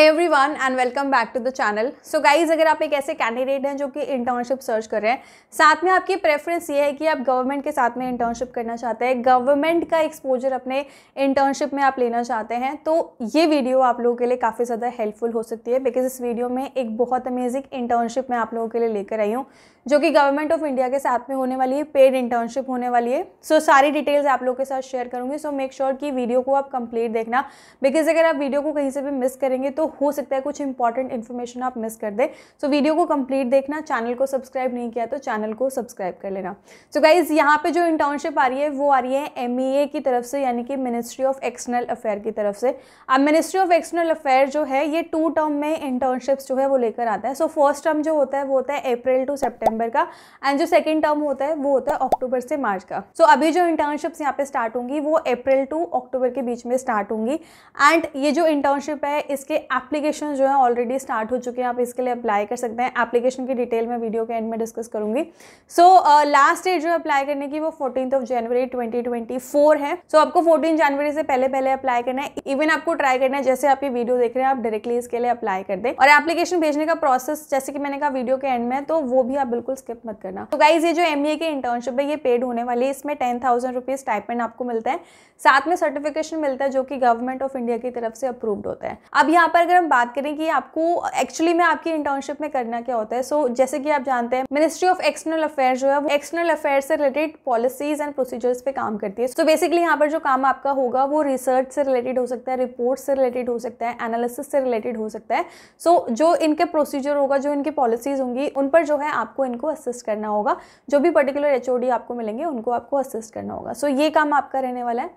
every everyone and welcome back to the channel so guys अगर आप एक ऐसे कैंडिडेट हैं जो कि इंटर्नशिप सर्च कर रहे हैं साथ में आपकी प्रेफरेंस ये है कि आप गवर्नमेंट के साथ में इंटर्नशिप करना चाहते हैं गवर्नमेंट का एक्सपोजर अपने इंटर्नशिप में आप लेना चाहते हैं तो ये वीडियो आप लोगों के लिए काफ़ी ज़्यादा हेल्पफुल हो सकती है बिकॉज इस वीडियो में एक बहुत अमेजिंग इंटर्नशिप मैं आप लोगों के लिए लेकर आई हूँ जो कि गवर्नमेंट ऑफ इंडिया के साथ में होने वाली है पेड इंटर्नशिप होने वाली है सो so, सारी डिटेल्स आप लोगों के साथ शेयर करूँगी सो मेक श्योर कि वीडियो को आप कंप्लीट देखना बिकॉज अगर आप वीडियो को कहीं से भी मिस करेंगे तो हो सकता है कुछ इंपॉर्टेंट इन्फॉर्मेशन आप मिस कर दें सो so, वीडियो को कंप्लीट देखना चैनल को सब्सक्राइब नहीं किया तो चैनल को सब्सक्राइब कर लेना सो गाइज यहाँ पे जो इंटर्नशिप आ रही है वो आ रही है एम e की तरफ से यानी कि मिनिस्ट्री ऑफ एक्सटर्नल अफेयर की तरफ से अब मिनिस्ट्री ऑफ एक्सटर्नल अफेयर जो है ये टू टर्म में इंटर्नशिप्स जो है वो लेकर आता है सो फर्स्ट टर्म जो होता है वो होता है अप्रैल टू सेप्टेम्बर का एंड जो सेकेंड टर्म होता है वो होता है अक्टूबर से मार्च का सो so, अभी जो इंटर्नशिप्स यहाँ पे स्टार्ट होंगी वो अप्रैल टू अक्टूबर के बीच में स्टार्ट होंगी एंड ये जो इंटर्नशिप है इसके एप्लीकेशन जो है ऑलरेडी स्टार्ट हो चुके हैं आप इसके लिए अप्लाई कर सकते हैं एप्लीकेशन की डिटेल मैं वीडियो के एंड में डिस्कस करूंगी सो लास्ट डेट जो अप्लाई करने की वो फोर्टीन ऑफ जनवरी ट्वेंटी है सो so, आपको फोर्टीन जनवरी से पहले पहले अप्लाई करना है इवन आपको ट्राई करना है जैसे आप ये वीडियो देख रहे हैं आप डायरेक्टली इसके लिए अप्लाई कर दे और एप्लीकेशन भेजने का प्रोसेस जैसे कि मैंने कहा वीडियो के एंड में तो वो भी आप बिल्कुल स्किप मत करना तो गाइज ये जो एम e की इंटर्नशिप है ये पेड होने वाली है इसमें टेन थाउजेंड रुपीज टाइपेंड आपको मिलता है साथ में सर्टिफिकेशन मिलता है जो कि गवर्नमेंट ऑफ इंडिया की तरफ से अप्रूव्ड होता है अब यहाँ पर अगर हम बात करें कि आपको एक्चुअली में आपकी इंटर्नशिप में करना क्या होता है सो so, जैसे कि आप जानते हैं मिनिस्ट्री ऑफ एक्सटर्नल अफेयर जो है वो एक्सटर्नल अफेयर से रिलेटेड पॉलिसीज एंड प्रोसीजर्स पे काम करती है सो so, बेसिकली यहाँ पर जो काम आपका होगा वो रिसर्च से रिलेटेड हो सकता है रिपोर्ट से रिलेटेड हो सकता है एनालिसिस से रिलेटेड हो सकता है सो so, जो इनके प्रोसीजर होगा जो इनकी पॉलिसीज होंगी उन पर जो है आपको इनको असिस्ट करना होगा जो भी पर्टिकुलर एच आपको मिलेंगे उनको आपको असिस्ट करना होगा सो so, ये काम आपका रहने वाला है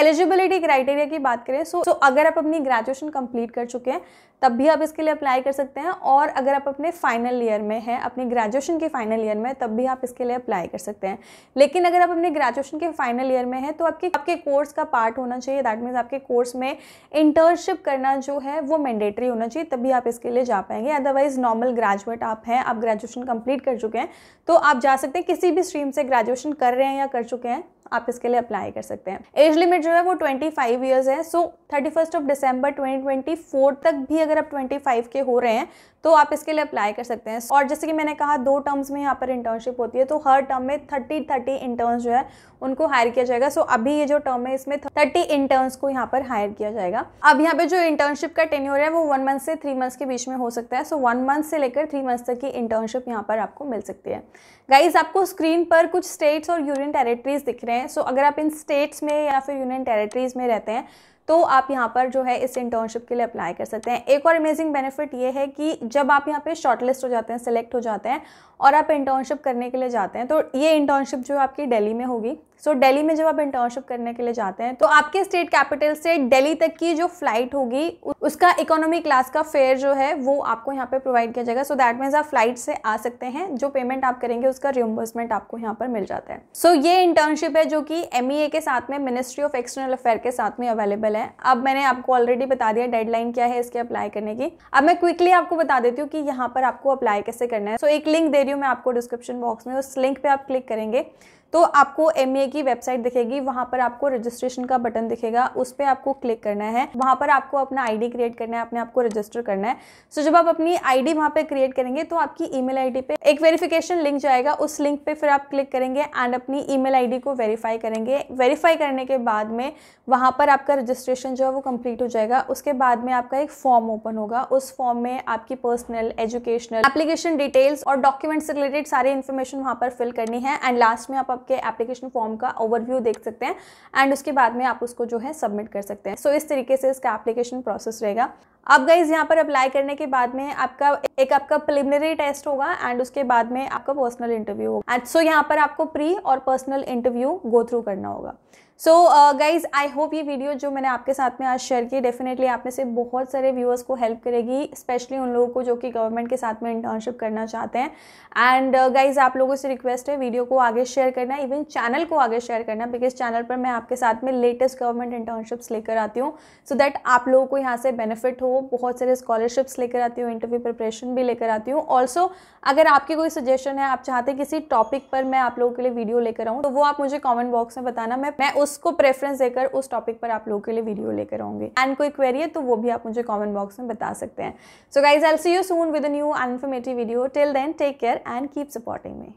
एलिजिबिलिटी क्राइटेरिया की बात करें सो so, so अगर आप अपनी ग्रेजुएशन कंप्लीट कर चुके हैं तब भी आप इसके लिए अप्लाई कर सकते हैं और अगर आप अपने फाइनल ईयर में हैं अपने ग्रेजुएशन के फाइनल ईयर में तब भी आप इसके लिए अप्लाई कर सकते हैं लेकिन अगर आप अपने ग्रेजुएशन के फाइनल ईयर में हैं तो आपके आपके कोर्स का पार्ट होना चाहिए दैट मीन्स आपके कोर्स में इंटर्नशिप करना जो है वो मैंडेटरी होना चाहिए तभी आप इसके लिए जा पाएंगे अदरवाइज नॉर्मल ग्रेजुएट आप हैं आप ग्रेजुएशन कंप्लीट कर चुके हैं तो आप जा सकते हैं किसी भी स्ट्रीम से ग्रेजुएशन कर रहे हैं या कर चुके हैं आप इसके लिए अप्लाई कर सकते हैं एज लिमिट जो है वो ट्वेंटी फाइव ईयर्स है so thirty first of December twenty twenty four तक भी अगर आप ट्वेंटी फाइव के हो रहे हैं तो आप इसके लिए अप्लाई कर सकते हैं और जैसे कि मैंने कहा दो टर्म्स में यहाँ पर इंटर्नशिप होती है तो हर टर्म में थर्टी थर्टी इंटर्न्स जो है उनको हायर किया जाएगा सो so, अभी ये जो टर्म है इसमें थर्टी इंटर्न्स को यहाँ पर हायर किया जाएगा अब यहाँ पे जो इंटर्नशिप का टेन्योर है वो वन मंथ से थ्री मंथ्स के बीच में हो सकता है सो वन मंथ से लेकर थ्री मंथ्स तक की इंटर्नशिप यहाँ पर आपको मिल सकती है गाइज आपको स्क्रीन पर कुछ स्टेट्स और यूनियन टेरेटरीज दिख रहे हैं हैं सो so, अगर आप इन स्टेट्स में या फिर यूनियन टेरिटरीज में रहते हैं तो आप यहाँ पर जो है इस इंटर्नशिप के लिए अप्लाई कर सकते हैं एक और अमेजिंग बेनिफिट ये है कि जब आप यहाँ पे शॉर्टलिस्ट हो जाते हैं सेलेक्ट हो जाते हैं और आप इंटर्नशिप करने के लिए जाते हैं तो ये इंटर्नशिप जो आपकी दिल्ली में होगी सो so, दिल्ली में जब आप इंटर्नशिप करने के लिए जाते हैं तो आपके स्टेट कैपिटल से दिल्ली तक की जो फ्लाइट होगी उसका इकोनॉमी क्लास का फेयर जो है वो आपको यहाँ पे प्रोवाइड किया जाएगा सो दैट मीन्स आप फ्लाइट से आ सकते हैं जो पेमेंट आप करेंगे उसका रिम्बर्समेंट आपको यहाँ पर मिल जाता है सो so, ये इंटर्नशिप है जो कि एम e के साथ में मिनिस्ट्री ऑफ एक्सटर्नल अफेयर के साथ में अवेलेबल अवेलेबल है अब मैंने आपको ऑलरेडी बता दिया डेडलाइन क्या है इसके अप्लाई करने की अब मैं क्विकली आपको बता देती हूँ कि यहाँ पर आपको अप्लाई कैसे करना है सो so, एक लिंक दे रही हूँ मैं आपको डिस्क्रिप्शन बॉक्स में उस लिंक पर आप क्लिक करेंगे तो आपको एम की वेबसाइट दिखेगी वहां पर आपको रजिस्ट्रेशन का बटन दिखेगा उस पर आपको क्लिक करना है वहां पर आपको अपना आई क्रिएट करना है अपने आपको रजिस्टर करना है सो जब आप अपनी डी वहां पे क्रिएट करेंगे तो आपकी ई मेल पे एक वेरिफिकेशन लिंक जाएगा उस लिंक पे फिर आप क्लिक करेंगे एंड अपनी ई मेल को वेरीफाई करेंगे वेरीफाई करने के बाद में वहां पर आपका रजिस्ट्रेशन जो है वो कंप्लीट हो जाएगा उसके बाद में आपका एक फॉर्म ओपन होगा उस फॉर्म में आपकी पर्सनल एजुकेशनल एप्लीकेशन डिटेल्स और डॉक्यूमेंट्स से रिलेटेड सारी इन्फॉर्मेशन वहां पर फिल करनी है एंड लास्ट में आप आपके एप्लीकेशन फॉर्म का ओवरव्यू देख सकते हैं एंड उसके बाद में आप उसको जो है सबमिट कर सकते हैं सो so, इस तरीके से इसका एप्लीकेशन प्रोसेस रहेगा अब गाइज यहाँ पर अप्लाई करने के बाद में आपका एक आपका प्रिलिमिनरी टेस्ट होगा एंड उसके बाद में आपका पर्सनल इंटरव्यू होगा एंड सो यहाँ पर आपको प्री और पर्सनल इंटरव्यू गो थ्रू करना होगा सो गाइज़ आई होप ये वीडियो जो मैंने आपके साथ में आज शेयर की डेफिनेटली आप में से बहुत सारे व्यूअर्स को हेल्प करेगी स्पेशली उन लोगों को जो कि गवर्नमेंट के साथ में इंटर्नशिप करना चाहते हैं एंड गाइज़ uh, आप लोगों से रिक्वेस्ट है वीडियो को आगे शेयर करना इवन चैनल को आगे शेयर करना बिकॉज चैनल पर मैं आपके साथ में लेटेस्ट गवर्नमेंट इंटर्नशिप्स लेकर आती हूँ सो दैट आप लोगों को यहाँ से बेनिफिट हो बहुत सारे स्कॉलरशिप्स लेकर आती हूँ इंटरव्यू प्रिपरेशन भी लेकर आती हूँ ऑल्सो अगर आपकी कोई सजेशन है आप चाहते हैं किसी टॉपिक पर मैं आप लोगों के लिए वीडियो लेकर आऊँ तो वो आप मुझे कॉमेंट बॉक्स में बताना मैं मैं उस उसको प्रेफरेंस देकर उस टॉपिक पर आप लोगों के लिए वीडियो लेकर आऊंगे एंड कोई क्वेरी है तो वो भी आप मुझे कॉमेंट बॉक्स में बता सकते हैं so guys I'll see you soon with new and informative video till then take care and keep supporting me